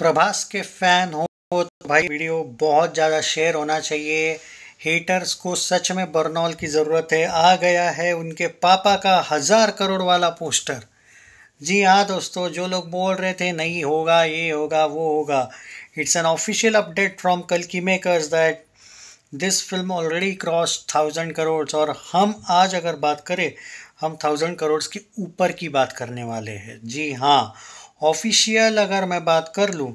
प्रभास के फैन हो तो भाई वीडियो बहुत ज़्यादा शेयर होना चाहिए हेटर्स को सच में बर्नौल की ज़रूरत है आ गया है उनके पापा का हज़ार करोड़ वाला पोस्टर जी हाँ दोस्तों जो लोग बोल रहे थे नहीं होगा ये होगा वो होगा it's an official update from कल की makers that this film already cross thousand crore और हम आज अगर बात करें हम थाउजेंड करोड़ के ऊपर की बात करने वाले हैं जी हाँ ऑफिशियल अगर मैं बात कर लूँ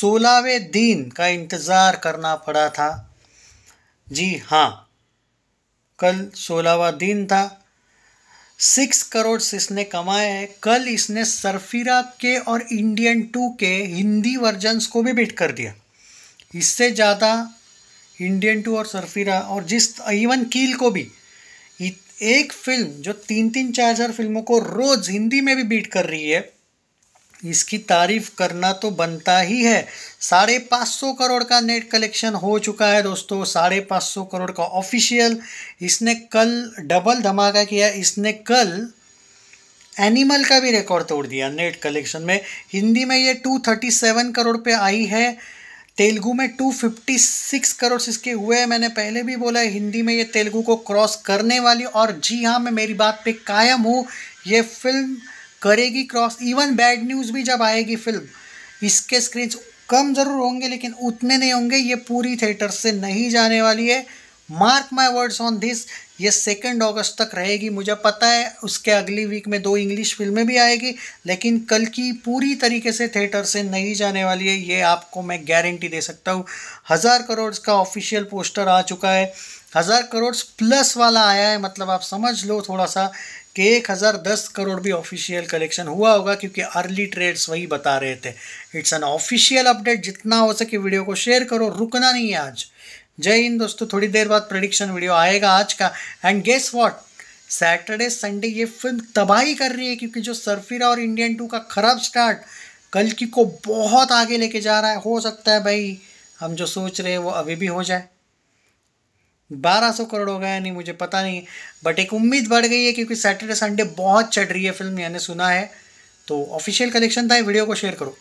सोलहवें दिन का इंतज़ार करना पड़ा था जी हाँ कल सोलहवा दिन था सिक्स करोड़ इसने कमाए हैं कल इसने सरफिरा के और इंडियन टू के हिंदी वर्जन्स को भी बिट कर दिया इससे ज़्यादा इंडियन टू और सरफिरा और जिस इवन कील को भी एक फिल्म जो तीन तीन चार चार फिल्मों को रोज़ हिंदी में भी बीट कर रही है इसकी तारीफ करना तो बनता ही है साढ़े पाँच सौ करोड़ का नेट कलेक्शन हो चुका है दोस्तों साढ़े पाँच सौ करोड़ का ऑफिशियल इसने कल डबल धमाका किया इसने कल एनिमल का भी रिकॉर्ड तोड़ दिया नेट कलेक्शन में हिंदी में ये टू थर्टी सेवन करोड़ पे आई है तेलुगु में टू फिफ्टी सिक्स करोड़ इसके हुए हैं मैंने पहले भी बोला है हिंदी में ये तेलुगु को क्रॉस करने वाली और जी हाँ मैं मेरी बात पे कायम हूँ ये फिल्म करेगी क्रॉस इवन बैड न्यूज़ भी जब आएगी फिल्म इसके स्क्रीन कम ज़रूर होंगे लेकिन उतने नहीं होंगे ये पूरी थिएटर से नहीं जाने वाली है mark my words on this ये सेकेंड अगस्त तक रहेगी मुझे पता है उसके अगली वीक में दो इंग्लिश फिल्में भी आएगी लेकिन कल की पूरी तरीके से थिएटर से नहीं जाने वाली है ये आपको मैं गारंटी दे सकता हूँ हज़ार करोड़ का ऑफिशियल पोस्टर आ चुका है हज़ार करोड़ प्लस वाला आया है मतलब आप समझ लो थोड़ा सा कि एक हज़ार दस करोड़ भी ऑफिशियल कलेक्शन हुआ होगा क्योंकि अर्ली ट्रेड्स वही बता रहे थे इट्स एन ऑफिशियल अपडेट जितना हो सके वीडियो को शेयर करो रुकना नहीं है आज जय हिंद दोस्तों थोड़ी देर बाद प्रडिक्शन वीडियो आएगा आज का and guess what Saturday Sunday ये फिल्म तबाही कर रही है क्योंकि जो सरफिरा और इंडियन टू का खराब स्टार्ट कल की को बहुत आगे लेके जा रहा है हो सकता है भाई हम जो सोच रहे हैं वो अभी भी हो जाए बारह सौ करोड़ हो गया नहीं मुझे पता नहीं बट एक उम्मीद बढ़ गई है क्योंकि सैटरडे संडे बहुत चढ़ रही है फिल्म मैंने सुना है तो ऑफिशियल कलेक्शन था वीडियो को शेयर करो